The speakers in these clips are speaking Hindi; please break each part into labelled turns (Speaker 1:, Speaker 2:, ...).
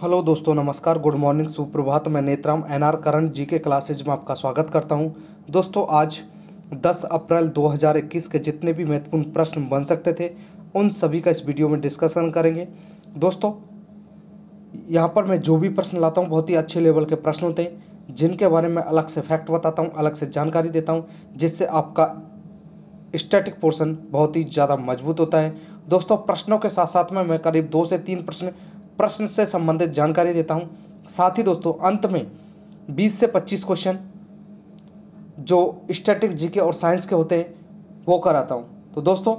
Speaker 1: हेलो दोस्तों नमस्कार गुड मॉर्निंग सुप्रभात मैं नेत्राम आर करण जी के क्लासेज में आपका स्वागत करता हूं दोस्तों आज 10 अप्रैल 2021 के जितने भी महत्वपूर्ण प्रश्न बन सकते थे उन सभी का इस वीडियो में डिस्कशन करेंगे दोस्तों यहां पर मैं जो भी प्रश्न लाता हूं बहुत ही अच्छे लेवल के प्रश्न होते हैं जिनके बारे में अलग से फैक्ट बताता हूँ अलग से जानकारी देता हूँ जिससे आपका स्टैटिक पोर्सन बहुत ही ज़्यादा मजबूत होता है दोस्तों प्रश्नों के साथ साथ में मैं करीब दो से तीन प्रश्न प्रश्न से संबंधित जानकारी देता हूँ साथ ही दोस्तों अंत में बीस से पच्चीस क्वेश्चन जो स्टैटिक जीके और साइंस के होते हैं वो कराता हूँ तो दोस्तों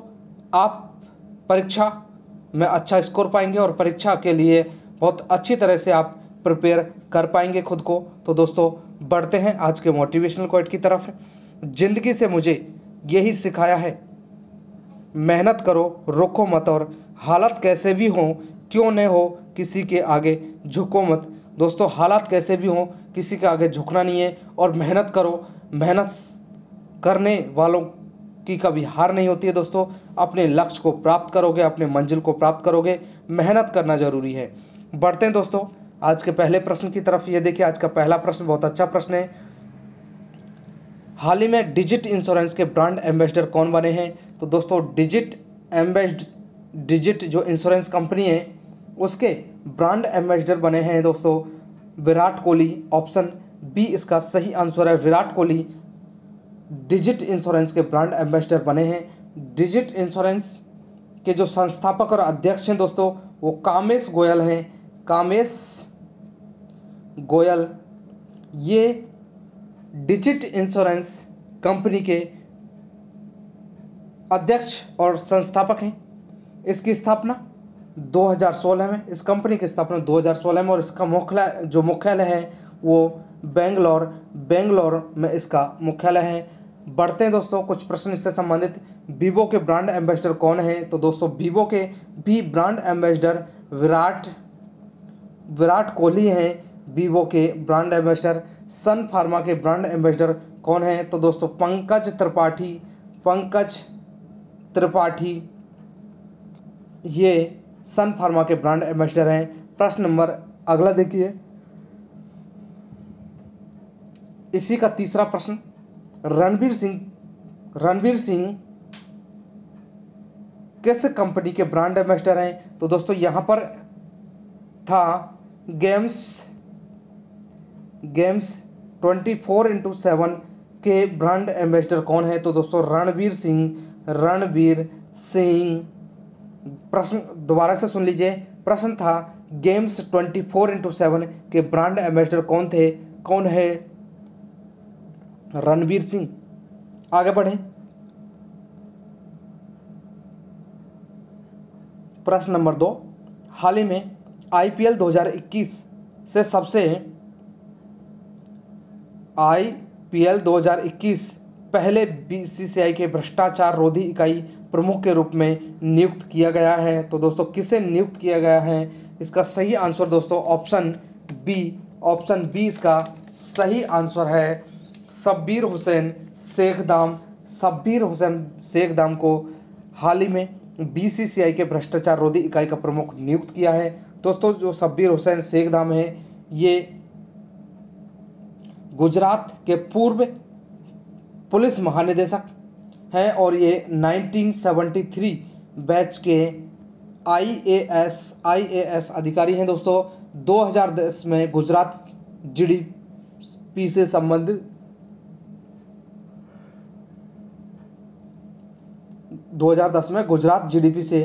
Speaker 1: आप परीक्षा में अच्छा स्कोर पाएंगे और परीक्षा के लिए बहुत अच्छी तरह से आप प्रिपेयर कर पाएंगे खुद को तो दोस्तों बढ़ते हैं आज के मोटिवेशनल क्वेट की तरफ ज़िंदगी से मुझे यही सिखाया है मेहनत करो रोको मत और हालत कैसे भी हो क्यों न हो किसी के आगे झुको मत दोस्तों हालात कैसे भी हों किसी के आगे झुकना नहीं है और मेहनत करो मेहनत करने वालों की कभी हार नहीं होती है दोस्तों अपने लक्ष्य को प्राप्त करोगे अपने मंजिल को प्राप्त करोगे मेहनत करना ज़रूरी है बढ़ते हैं दोस्तों आज के पहले प्रश्न की तरफ ये देखिए आज का पहला प्रश्न बहुत अच्छा प्रश्न है हाल ही में डिजिट इंश्योरेंस के ब्रांड एम्बेसडर कौन बने हैं तो दोस्तों डिजिट एम्बेस्ड डिजिट जो इंश्योरेंस कंपनी है उसके ब्रांड एम्बेसडर बने हैं दोस्तों विराट कोहली ऑप्शन बी इसका सही आंसर है विराट कोहली डिजिट इंश्योरेंस के ब्रांड एम्बेसडर बने हैं डिजिट इंश्योरेंस के जो संस्थापक और अध्यक्ष हैं दोस्तों वो कामेश गोयल हैं कामेश गोयल ये डिजिट इंश्योरेंस कंपनी के अध्यक्ष और संस्थापक हैं इसकी स्थापना 2016 में इस कंपनी की स्थापना 2016 में और इसका मुख्य जो मुख्यालय है वो बेंगलोर बेंगलोर में इसका मुख्यालय है बढ़ते हैं दोस्तों कुछ प्रश्न इससे संबंधित वीवो के ब्रांड एम्बेसडर कौन है तो दोस्तों वीवो के भी ब्रांड एम्बेसडर विराट विराट कोहली हैं वीवो के ब्रांड एम्बेसडर सन फार्मा के ब्रांड एम्बेसडर कौन है तो दोस्तों पंकज त्रिपाठी पंकज त्रिपाठी ये सन फार्मा के ब्रांड एम्बेसडर हैं प्रश्न नंबर अगला देखिए इसी का तीसरा प्रश्न रणवीर सिंह रणवीर सिंह किस कंपनी के ब्रांड एम्बेसडर हैं तो दोस्तों यहाँ पर था games games twenty four into seven के ब्रांड एम्बेसडर कौन है तो दोस्तों रणवीर सिंह रणवीर सिंह प्रश्न दोबारा से सुन लीजिए प्रश्न था games twenty four into seven के ब्रांड एम्बेसडर कौन थे कौन है रणवीर सिंह आगे बढ़े प्रश्न नंबर दो हाल ही में आईपीएल 2021 से सबसे आईपीएल 2021 पहले बीसीसीआई के भ्रष्टाचार रोधी इकाई प्रमुख के रूप में नियुक्त किया गया है तो दोस्तों किसे नियुक्त किया गया है इसका सही आंसर दोस्तों ऑप्शन बी ऑप्शन बी इसका सही आंसर है शब्बीर हुसैन शेख दाम शब्बीर हुसैन शेख दाम को हाल ही में बीसीसीआई के भ्रष्टाचार रोधी इकाई का प्रमुख नियुक्त किया है दोस्तों जो शब्बीर हुसैन शेख दाम है ये गुजरात के पूर्व पुलिस महानिदेशक हैं और ये 1973 बैच के आईएएस आईएएस अधिकारी हैं दोस्तों 2010 में गुजरात जीडीपी से संबंधित 2010 में गुजरात जीडीपी से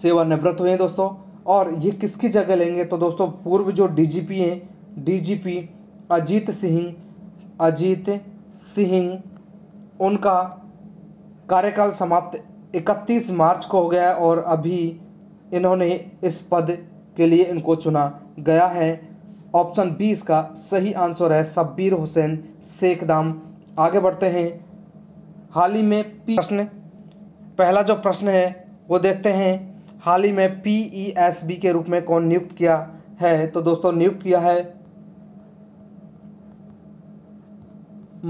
Speaker 1: सेवानिवृत्त हुए हैं दोस्तों और ये किसकी जगह लेंगे तो दोस्तों पूर्व जो डीजीपी हैं डीजीपी अजीत सिंह अजीत सिंह उनका कार्यकाल समाप्त 31 मार्च को हो गया है और अभी इन्होंने इस पद के लिए इनको चुना गया है ऑप्शन बी इसका सही आंसर है शब्बीर हुसैन शेख दाम आगे बढ़ते हैं हाल ही में पी प्रश्न पहला जो प्रश्न है वो देखते हैं हाल ही में पी ई एस बी के रूप में कौन नियुक्त किया है तो दोस्तों नियुक्त किया है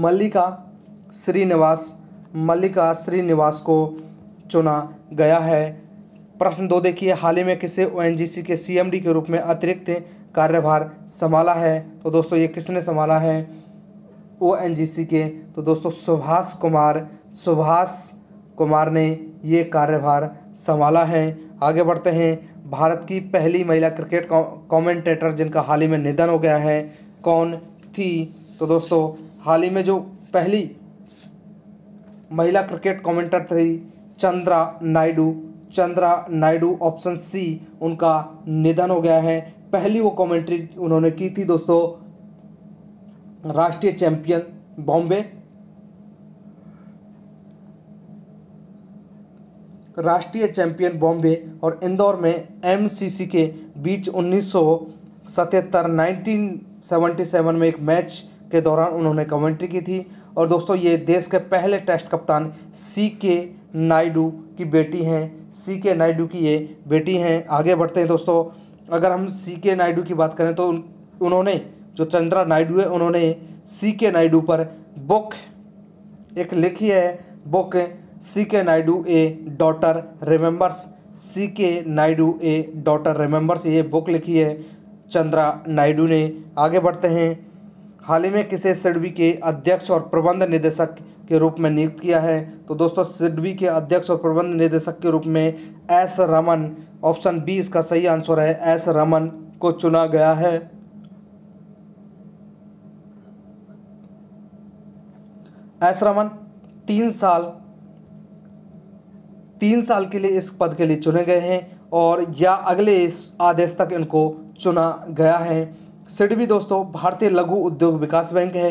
Speaker 1: मल्लिका श्रीनिवास मल्लिका श्रीनिवास को चुना गया है प्रश्न दो देखिए हाल ही में किसे ओएनजीसी के सीएमडी के रूप में अतिरिक्त कार्यभार संभाला है तो दोस्तों ये किसने संभाला है ओएनजीसी के तो दोस्तों सुभाष कुमार सुभाष कुमार ने ये कार्यभार संभाला है आगे बढ़ते हैं भारत की पहली महिला क्रिकेट कमेंटेटर जिनका हाल ही में निधन हो गया है कौन थी तो दोस्तों हाल ही में जो पहली महिला क्रिकेट कमेंटर थी चंद्रा नायडू चंद्रा नायडू ऑप्शन सी उनका निधन हो गया है पहली वो कमेंट्री उन्होंने की थी दोस्तों राष्ट्रीय चैंपियन बॉम्बे राष्ट्रीय चैंपियन बॉम्बे और इंदौर में एमसीसी के बीच उन्नीस सौ सतहत्तर नाइनटीन सेवेंटी सेवन में एक मैच के दौरान उन्होंने कमेंट्री की थी और दोस्तों ये देश के पहले टेस्ट कप्तान सी के नायडू की बेटी हैं सी के नायडू की ये बेटी हैं आगे बढ़ते हैं दोस्तों अगर हम सी के नायडू की बात करें तो उन, उन्होंने जो चंद्रा नायडू है उन्होंने सी के नायडू पर बुक एक लिखी है book C K Naidu a daughter remembers C K Naidu a daughter remembers ये बुक लिखी है चंद्रा नायडू ने आगे बढ़ते हैं हाल ही में किसे सिडबी के अध्यक्ष और प्रबंध निदेशक के रूप में नियुक्त किया है तो दोस्तों सिडबी के अध्यक्ष और प्रबंध निदेशक के रूप में एस रमन ऑप्शन बी इसका सही आंसर है एस रमन को चुना गया है एस रमन तीन साल तीन साल के लिए इस पद के लिए चुने गए हैं और या अगले आदेश तक इनको चुना गया है भी दोस्तों भारतीय लघु उद्योग विकास बैंक है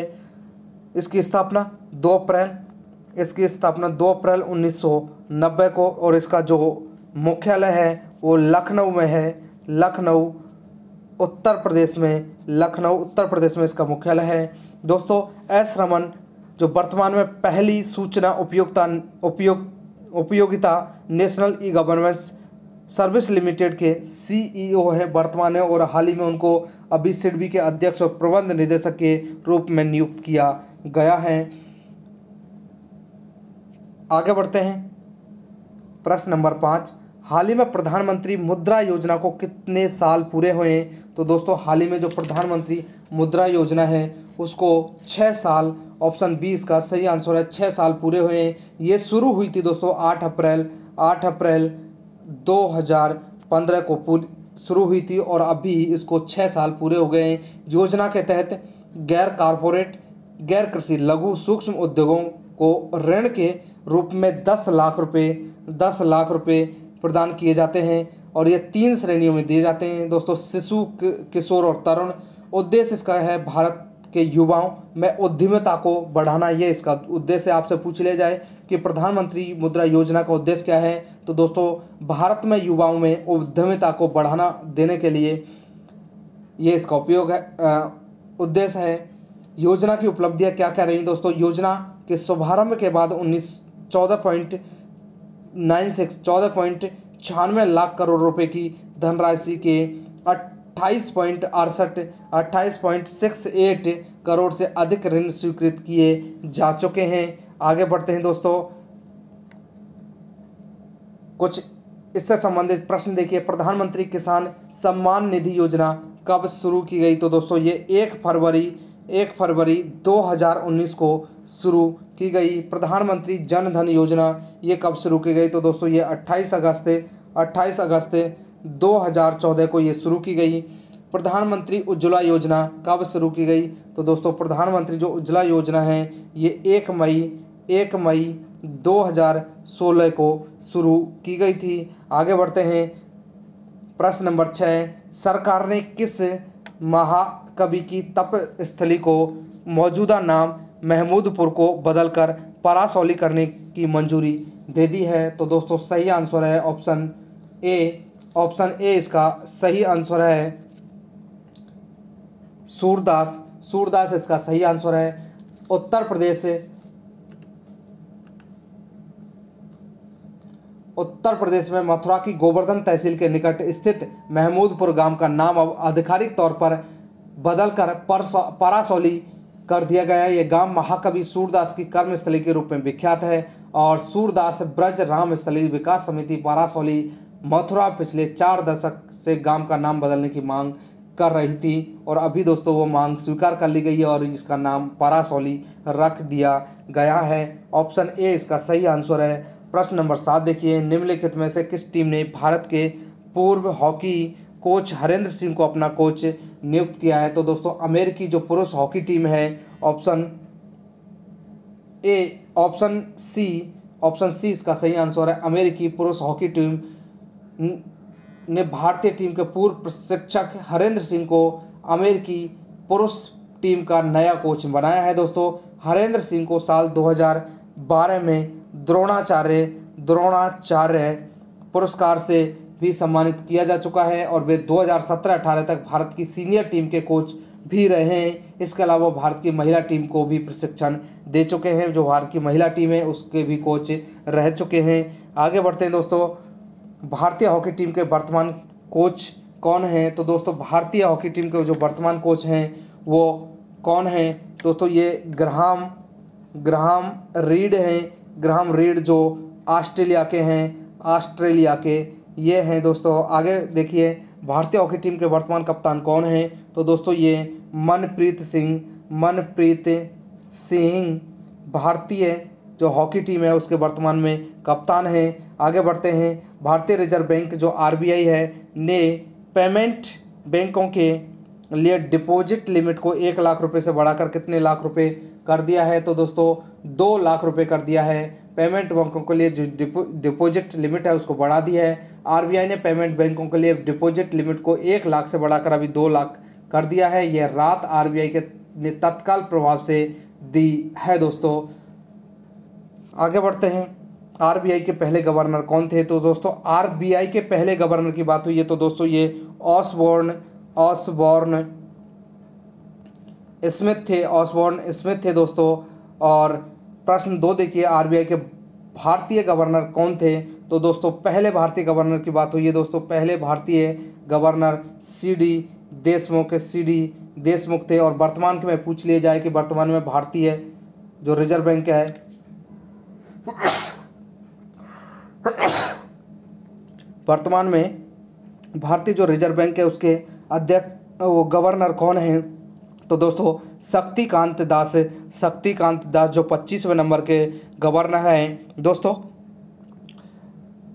Speaker 1: इसकी स्थापना 2 अप्रैल इसकी स्थापना 2 अप्रैल 1990 को और इसका जो मुख्यालय है वो लखनऊ में है लखनऊ उत्तर प्रदेश में लखनऊ उत्तर प्रदेश में इसका मुख्यालय है दोस्तों एस रमन जो वर्तमान में पहली सूचना उपयोगता उपयोग उपयोगिता national e governance service limited के सीईओ हैं वर्तमान में और हाल ही में उनको अभी सिडबी के अध्यक्ष और प्रबंध निदेशक के रूप में नियुक्त किया गया है आगे बढ़ते हैं प्रश्न नंबर पाँच हाल ही में प्रधानमंत्री मुद्रा योजना को कितने साल पूरे हुए हैं तो दोस्तों हाल ही में जो प्रधानमंत्री मुद्रा योजना है उसको छः साल ऑप्शन बी इसका सही आंसर है छः साल पूरे हुए हैं ये शुरू हुई थी दोस्तों आठ अप्रैल आठ अप्रैल 2015 को शुरू हुई थी और अभी इसको छः साल पूरे हो गए हैं योजना के तहत गैर कारपोरेट गैर कृषि लघु सूक्ष्म उद्योगों को ऋण के रूप में दस लाख रुपये दस लाख रुपये प्रदान किए जाते हैं और ये तीन श्रेणियों में दिए जाते हैं दोस्तों शिशु किशोर और तरुण उद्देश्य इसका है भारत के युवाओं में उद्यमिता को बढ़ाना ये इसका उद्देश्य आपसे पूछ लिया जाए कि प्रधानमंत्री मुद्रा योजना का उद्देश्य क्या है तो दोस्तों भारत में युवाओं में उद्यमिता को बढ़ाना देने के लिए ये इसका उपयोग है उद्देश्य है योजना की उपलब्धियाँ क्या क्या रही दोस्तों योजना के शुभारंभ के बाद उन्नीस चौदह पॉइंट नाइन सिक्स चौदह पॉइंट छियानवे लाख करोड़ रुपए की धनराशि के अट्ठाईस पॉइंट अड़सठ अट्ठाईस पॉइंट सिक्स एट करोड़ से अधिक ऋण स्वीकृत किए जा चुके हैं आगे बढ़ते हैं दोस्तों कुछ इससे संबंधित प्रश्न देखिए प्रधानमंत्री किसान सम्मान निधि योजना कब शुरू की गई तो दोस्तों ये एक फरवरी एक फरवरी 2019 को शुरू की गई प्रधानमंत्री जन धन योजना ये कब शुरू की गई तो दोस्तों ये 28 अगस्त 28 अगस्त 2014 को ये शुरू की गई प्रधानमंत्री उज्ज्वला योजना कब शुरू की गई तो दोस्तों प्रधानमंत्री जो उज्ज्वला योजना है ये एक मई एक मई 2016 को शुरू की गई थी आगे बढ़ते हैं प्रश्न नंबर छः सरकार ने किस महाकवि की तपस्थली को मौजूदा नाम महमूदपुर को बदलकर परासौली करने की मंजूरी दे दी है तो दोस्तों सही आंसर है ऑप्शन ए ऑप्शन ए इसका सही आंसर है सूरदास सूरदास इसका सही आंसर है उत्तर प्रदेश उत्तर प्रदेश में मथुरा की गोवर्धन तहसील के निकट स्थित महमूदपुर गांव का नाम अब आधिकारिक तौर पर बदलकर परासौली कर दिया गया है ये गांव महाकवि सूरदास की कर्मस्थली के रूप में विख्यात है और सूरदास ब्रज रामस्थली विकास समिति परासौली मथुरा पिछले चार दशक से गांव का नाम बदलने की मांग कर रही थी और अभी दोस्तों वो मांग स्वीकार कर ली गई है और इसका नाम परासौली रख दिया गया है ऑप्शन ए इसका सही आंसर है प्रश्न नंबर सात देखिए निम्नलिखित में से किस टीम ने भारत के पूर्व हॉकी कोच हरेंद्र सिंह को अपना कोच नियुक्त किया है तो दोस्तों अमेरिकी जो पुरुष हॉकी टीम है option A option C option C इसका सही आंसर है अमेरिकी पुरुष हॉकी टीम ने भारतीय टीम के पूर्व प्रशिक्षक हरेंद्र सिंह को अमेरिकी पुरुष टीम का नया कोच बनाया है दोस्तों हरेंद्र सिंह को साल 2012 में द्रोणाचार्य द्रोणाचार्य पुरस्कार से भी सम्मानित किया जा चुका है और वे 2017-18 तक भारत की सीनियर टीम के कोच भी रहे हैं इसके अलावा भारत की महिला टीम को भी प्रशिक्षण दे चुके हैं जो भारत की महिला टीम है उसके भी कोच रह चुके हैं आगे बढ़ते हैं दोस्तों भारतीय हॉकी टीम के वर्तमान कोच कौन हैं तो दोस्तों भारतीय हॉकी टीम के जो वर्तमान कोच हैं वो कौन हैं दोस्तों ये ग्रहाम ग्रहाम रीड हैं ग्राहम रीड जो ऑस्ट्रेलिया के हैं ऑस्ट्रेलिया के ये हैं दोस्तों आगे देखिए भारतीय हॉकी टीम के वर्तमान कप्तान कौन हैं तो दोस्तों ये मनप्रीत सिंह मनप्रीत सिंह भारतीय जो हॉकी टीम है उसके वर्तमान में कप्तान हैं आगे बढ़ते हैं भारतीय रिजर्व बैंक जो आरबीआई है ने पेमेंट बैंकों के लिए डिपॉजिट लिमिट को एक लाख रुपए से बढ़ाकर कितने लाख रुपए कर दिया है तो दोस्तों दो लाख रुपए कर दिया है पेमेंट बैंकों के लिए जो डिपॉजिट लिमिट है उसको बढ़ा दी है आरबीआई ने पेमेंट बैंकों के लिए डिपॉजिट लिमिट को एक लाख से बढ़ाकर अभी दो लाख कर दिया है यह रात आर के ने तत्काल प्रभाव से दी है दोस्तों आगे बढ़ते हैं आर के पहले गवर्नर कौन थे तो दोस्तों आर के पहले गवर्नर की बात हुई है तो दोस्तों ये ऑसबोर्न ऑसबॉर्न स्मिथ थे ऑसबॉर्न स्मिथ थे दोस्तों और प्रश्न दो देखिए आरबीआई के भारतीय गवर्नर कौन थे तो दोस्तों पहले भारतीय गवर्नर की बात हुई है दोस्तों पहले भारतीय governor C D Deshmukh C D Deshmukh थे और वर्तमान के में पूछ लिया जाए कि वर्तमान में भारतीय जो रिजर्व बैंक है वर्तमान में भारतीय जो रिजर्व बैंक है उसके अध्यक्ष वो गवर्नर कौन हैं तो दोस्तों शक्तिकांत दास शक्तिकांत दास जो पच्चीसवें नंबर के गवर्नर हैं दोस्तों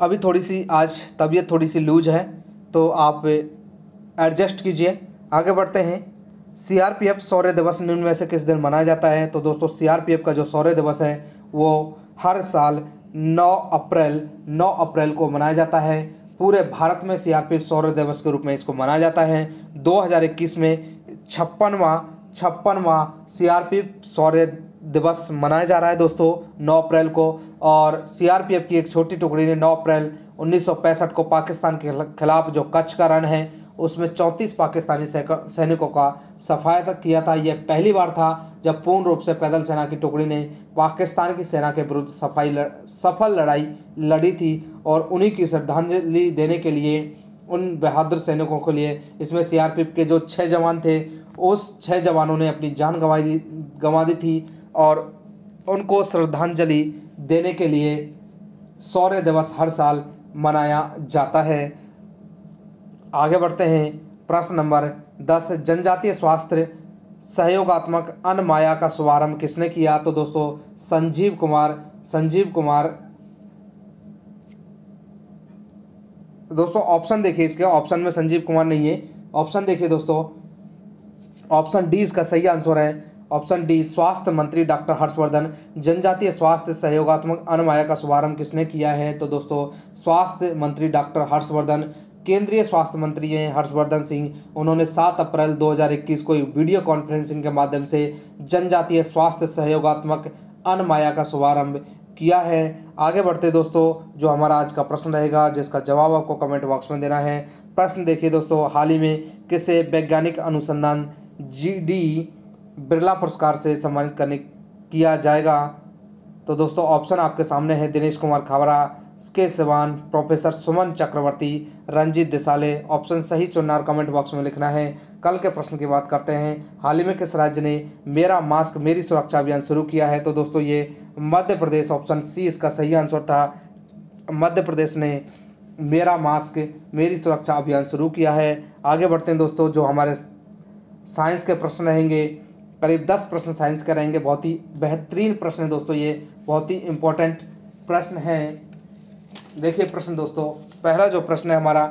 Speaker 1: अभी थोड़ी सी आज तबीयत थोड़ी सी लूज है तो आप एडजस्ट कीजिए आगे बढ़ते हैं सीआरपीएफ शौर्य दिवस निम्न में से किस दिन मनाया जाता है तो दोस्तों सीआरपीएफ का जो शौर्य दिवस है वो हर साल 9 अप्रैल 9 अप्रैल को मनाया जाता है पूरे भारत में सीआरपीएफ शौर्य दिवस के रूप में इसको मनाया जाता है 2021 में छप्पनवा छप्पनवा सीआरपीएफ शौर्य दिवस मनाया जा रहा है दोस्तों 9 अप्रैल को और सीआरपीएफ की एक छोटी टुकड़ी ने 9 अप्रैल उन्नीस को पाकिस्तान के खिलाफ जो कच्छ का रन है उसमें 34 पाकिस्तानी सैनिकों का सफाया तक किया था यह पहली बार था जब पूर्ण रूप से पैदल सेना की टुकड़ी ने पाकिस्तान की सेना के विरुद्ध सफाई लड़, सफल लड़ाई लड़ी थी और उन्हीं की श्रद्धांजलि देने के लिए उन बहादुर सैनिकों के लिए इसमें सीआरपीएफ के जो छः जवान थे उस छः जवानों ने अपनी जान गंवा दी गंवा दी थी और उनको श्रद्धांजलि देने के लिए शौर्य दिवस हर साल मनाया जाता है आगे बढ़ते हैं प्रश्न नंबर दस जनजातीय स्वास्थ्य सहयोगात्मक अन माया का शुभारंभ किसने किया तो दोस्तों संजीव कुमार संजीव कुमार दोस्तों ऑप्शन देखिए इसके ऑप्शन में संजीव कुमार नहीं है ऑप्शन देखिए दोस्तों ऑप्शन डी इसका सही आंसर है ऑप्शन डी स्वास्थ्य मंत्री डॉक्टर हर्षवर्धन जनजातीय स्वास्थ्य सहयोगात्मक अनुमाया का शुभारंभ किसने किया है तो दोस्तों स्वास्थ्य मंत्री डॉक्टर हर्षवर्धन केंद्रीय स्वास्थ्य मंत्री हैं हर्षवर्धन सिंह उन्होंने 7 अप्रैल 2021 को वीडियो कॉन्फ्रेंसिंग के माध्यम से जनजातीय स्वास्थ्य सहयोगात्मक अनमाया का शुभारंभ किया है आगे बढ़ते दोस्तों जो हमारा आज का प्रश्न रहेगा जिसका जवाब आपको कमेंट बॉक्स में देना है प्रश्न देखिए दोस्तों हाल ही में किसे वैज्ञानिक अनुसंधान जी डी बिरला पुरस्कार से सम्मानित करने किया जाएगा तो दोस्तों ऑप्शन आपके सामने है Dinesh Kumar Khawra K Sivan professor Suman Chakravarti Ranjit Desale option सही चुनना और कमेंट बॉक्स में लिखना है कल के प्रश्न की बात करते हैं हाल ही में किस राज्य ने मेरा मास्क मेरी सुरक्षा अभियान शुरू किया है तो दोस्तों ये मध्य प्रदेश ऑप्शन सी इसका सही आंसर था मध्य प्रदेश ने मेरा मास्क मेरी सुरक्षा अभियान शुरू किया है आगे बढ़ते हैं दोस्तों जो हमारे साइंस के प्रश्न रहेंगे करीब दस प्रश्न साइंस के रहेंगे बहुत ही बेहतरीन प्रश्न है दोस्तों ये बहुत ही इम्पोर्टेंट प्रश्न हैं देखिए प्रश्न दोस्तों पहला जो प्रश्न है हमारा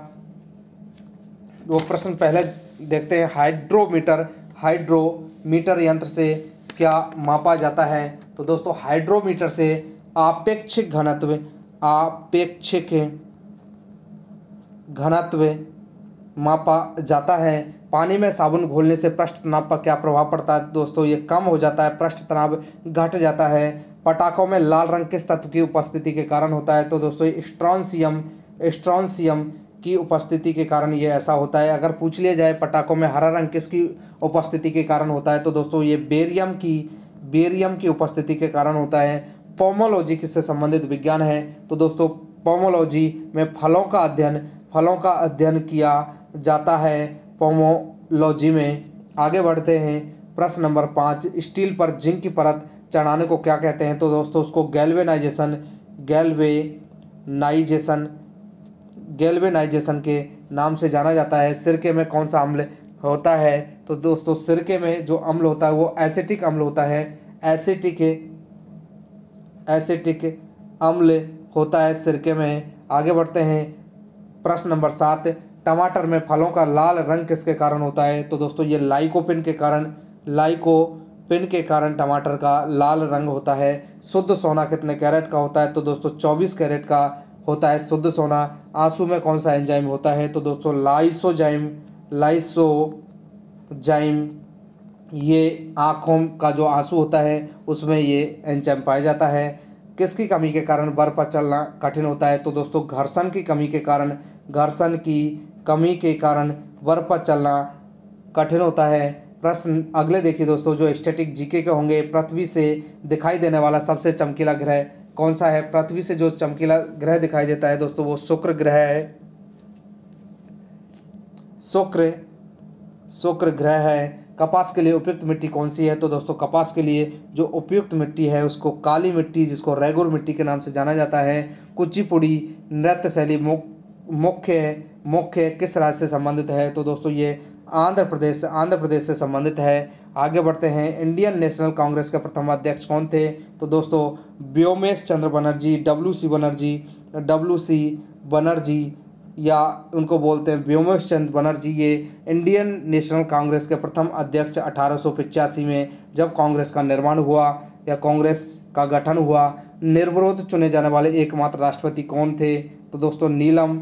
Speaker 1: वो प्रश्न पहले देखते हैं हाइड्रोमीटर हाइड्रोमीटर यंत्र से क्या मापा जाता है तो दोस्तों हाइड्रोमीटर से आपेक्षिक घनत्व आपेक्षिक घनत्व मापा जाता है पानी में साबुन घोलने से पृष्ठ तनाव पर क्या प्रभाव पड़ता है दोस्तों ये कम हो जाता है पृष्ठ तनाव घट जाता है पटाखों में लाल रंग किस तत्व की उपस्थिति के कारण होता है तो दोस्तों स्ट्रॉन्सियम स्ट्रॉन्सियम की उपस्थिति के कारण ये ऐसा होता है अगर पूछ लिया जाए पटाखों में हरा रंग किसकी उपस्थिति के कारण होता है तो दोस्तों ये बेरियम की बेरियम की उपस्थिति के कारण होता है पोमोलॉजी किससे संबंधित विज्ञान है तो दोस्तों पोमोलॉजी में फलों का अध्ययन फलों का अध्ययन किया जाता है पोमोलॉजी में आगे बढ़ते हैं प्रश्न नंबर पाँच स्टील पर जिंक की परत चढ़ाने को क्या कहते हैं तो दोस्तों उसको गैल्वेनाइजेशन गैल्वेनाइजेशन गैल्वेनाइजेशन के नाम से जाना जाता है सिरके में कौन सा अम्ल होता है तो दोस्तों सिरके में जो अम्ल होता है वो एसिटिक अम्ल होता है एसिटिक एसिटिक अम्ल होता है सिरके में आगे बढ़ते हैं प्रश्न नंबर सात टमाटर में फलों का लाल रंग किसके कारण होता है तो दोस्तों ये लाइकोपिन के कारण लाइकोपिन के कारण टमाटर का लाल रंग होता है शुद्ध सोना कितने कैरेट का होता है तो दोस्तों चौबीस कैरेट का होता है शुद्ध सोना आंसू में कौन सा एंजाइम होता है तो दोस्तों लाइसोजाइम लाइसोजाइम ये आँखों का जो आंसू होता है उसमें ये एंजाइम पाया जाता है किसकी कमी के कारण बर्फ पर चलना कठिन होता है तो दोस्तों घर्षण की कमी के कारण घर्षण की कमी के कारण बर्फ पर चलना कठिन होता है प्रश्न अगले देखिए दोस्तों जो स्टैटिक जीके के होंगे पृथ्वी से दिखाई देने वाला सबसे चमकीला ग्रह कौन सा है पृथ्वी से जो चमकीला ग्रह दिखाई देता है दोस्तों वो शुक्र ग्रह है शुक्र शुक्र ग्रह है कपास के लिए उपयुक्त मिट्टी कौन सी है तो दोस्तों कपास के लिए जो उपयुक्त मिट्टी है उसको काली मिट्टी जिसको रेगुर मिट्टी के नाम से जाना जाता है कुचिपुड़ी नृत्य शैली मुख्य मुख्य किस राज्य से संबंधित है तो दोस्तों ये आंध्र प्रदेश आंध्र प्रदेश से संबंधित है आगे बढ़ते हैं इंडियन नेशनल कांग्रेस के प्रथम अध्यक्ष कौन थे तो दोस्तों Womesh Chandra Banerjee W C Banerjee W C Banerjee या उनको बोलते हैं व्योमेश चंद्र बनर्जी ये इंडियन नेशनल कांग्रेस के प्रथम अध्यक्ष अठारह में जब कांग्रेस का निर्माण हुआ या कांग्रेस का गठन हुआ निर्विरोध चुने जाने वाले एकमात्र राष्ट्रपति कौन थे तो दोस्तों नीलम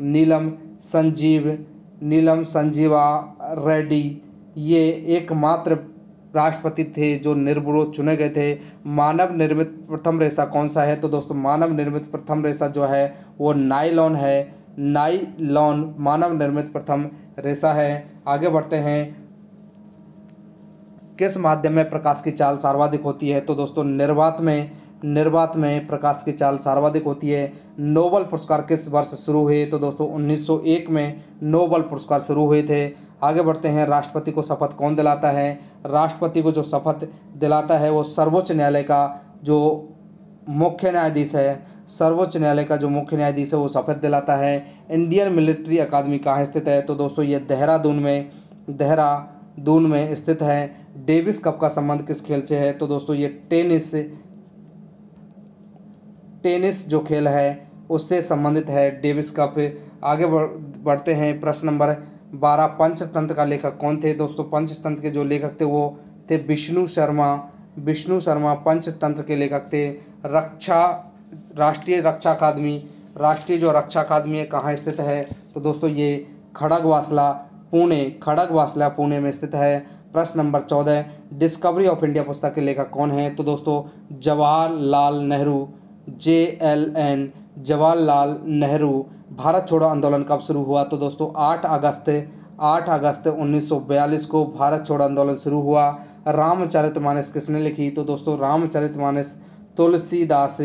Speaker 1: नीलम संजीव नीलम संजीवा रेड्डी ये एकमात्र राष्ट्रपति थे जो निर्विरोध चुने गए थे मानव निर्मित प्रथम रेशा कौन सा है तो दोस्तों मानव निर्मित प्रथम रेशा जो है वो नाइलॉन है नाइलॉन मानव निर्मित प्रथम रेशा है आगे बढ़ते हैं किस माध्यम में प्रकाश की चाल सर्वाधिक होती है तो दोस्तों निर्वात में निर्वात में प्रकाश की चाल सर्वाधिक होती है नोबल पुरस्कार किस वर्ष शुरू हुए तो दोस्तों 1901 में नोबल पुरस्कार शुरू हुए थे आगे बढ़ते हैं राष्ट्रपति को शपथ कौन दिलाता है राष्ट्रपति को जो शपथ दिलाता है वो सर्वोच्च न्यायालय का जो मुख्य न्यायाधीश है सर्वोच्च न्यायालय का जो मुख्य न्यायाधीश है वो शपथ दिलाता है इंडियन मिलिट्री अकादमी कहाँ स्थित है तो दोस्तों ये देहरादून में देहरादून में स्थित है डेविस कप का संबंध किस खेल से है तो दोस्तों ये टेनिस टेनिस जो खेल है उससे संबंधित है डेविस कप आगे बढ़ते हैं प्रश्न नंबर बारह पंचतंत्र का लेखक कौन थे दोस्तों पंचतंत्र के जो लेखक थे वो थे विष्णु शर्मा विष्णु शर्मा पंचतंत्र के लेखक थे रक्षा राष्ट्रीय रक्षा अकादमी राष्ट्रीय जो रक्षा अकादमी है कहाँ स्थित है तो दोस्तों ये खड़गवासला पुणे खड़गवासला पुणे में स्थित है प्रश्न नंबर चौदह डिस्कवरी ऑफ इंडिया पुस्तक के लेखक कौन है तो दोस्तों Jawaharlal Nehru J L N Jawaharlal Nehru Bharat छोड़ो आंदोलन कब शुरू हुआ तो दोस्तों आठ अगस्त आठ अगस्त 1942 को भारत छोड़ो आंदोलन शुरू हुआ रामचरितमानस किसने लिखी तो दोस्तों रामचरितमानस तुलसीदास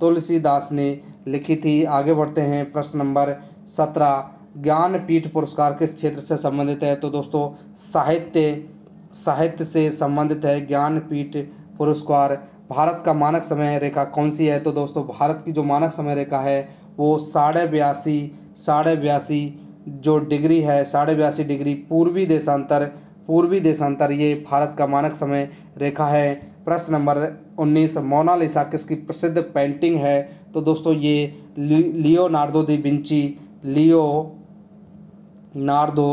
Speaker 1: तुलसीदास ने लिखी थी आगे बढ़ते हैं प्रश्न नंबर सत्रह ज्ञानपीठ पुरस्कार किस क्षेत्र से संबंधित है तो दोस्तों साहित्य साहित्य से संबंधित है ज्ञानपीठ पुरस्कार भारत का मानक समय रेखा कौन सी है तो दोस्तों भारत की जो मानक समय रेखा है वो साढ़े बयासी साढ़े बयासी जो डिग्री है साढ़े बयासी डिग्री पूर्वी देशांतर पूर्वी देशांतर ये भारत का मानक समय रेखा है प्रश्न नंबर उन्नीस मोनालिसा किसकी प्रसिद्ध पेंटिंग है तो दोस्तों ये लियो नार्डो दी बिंची लियो नार्दो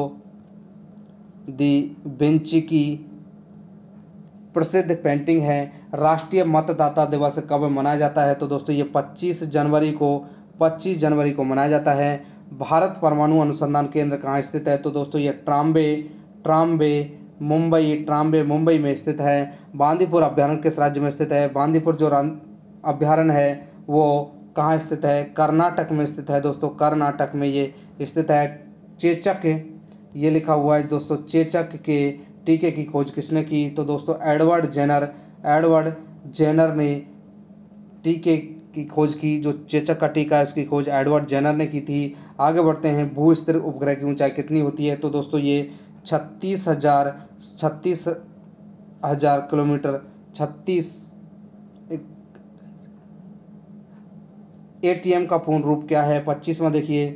Speaker 1: दी बिंची की प्रसिद्ध पेंटिंग है राष्ट्रीय मतदाता दिवस कब मनाया जाता है तो दोस्तों ये 25 जनवरी को 25 जनवरी को मनाया जाता है भारत परमाणु अनुसंधान केंद्र कहाँ स्थित है तो दोस्तों ये ट्राम्बे ट्राम्बे मुंबई ट्राम्बे मुंबई में स्थित है बांदीपुर अभ्यारण्य किस राज्य में स्थित है बांदीपुर जो अभ्यारण्य है वो कहाँ स्थित है कर्नाटक में स्थित है दोस्तों कर्नाटक में ये स्थित है चेचक ये लिखा हुआ है दोस्तों चेचक के टीके की खोज किसने की तो दोस्तों एडवर्ड जेनर एडवर्ड जेनर ने टीके की खोज की जो चेचक का टीका है उसकी खोज एडवर्ड जेनर ने की थी आगे बढ़ते हैं भूस्तर उपग्रह की ऊंचाई कितनी होती है तो दोस्तों ये छत्तीस हजार छत्तीस हजार किलोमीटर छत्तीस एटीएम का पूर्ण रूप क्या है पच्चीसवा देखिए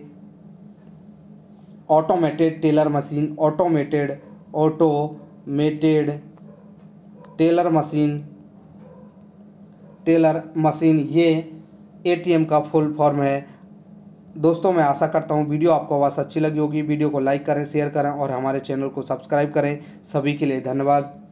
Speaker 1: automated teller machine automated automated teller machine teller machine ये एटीएम का फुल फॉर्म है दोस्तों मैं आशा करता हूँ वीडियो आपको आवाज़ अच्छी लगी होगी वीडियो को लाइक करें शेयर करें और हमारे चैनल को सब्सक्राइब करें सभी के लिए धन्यवाद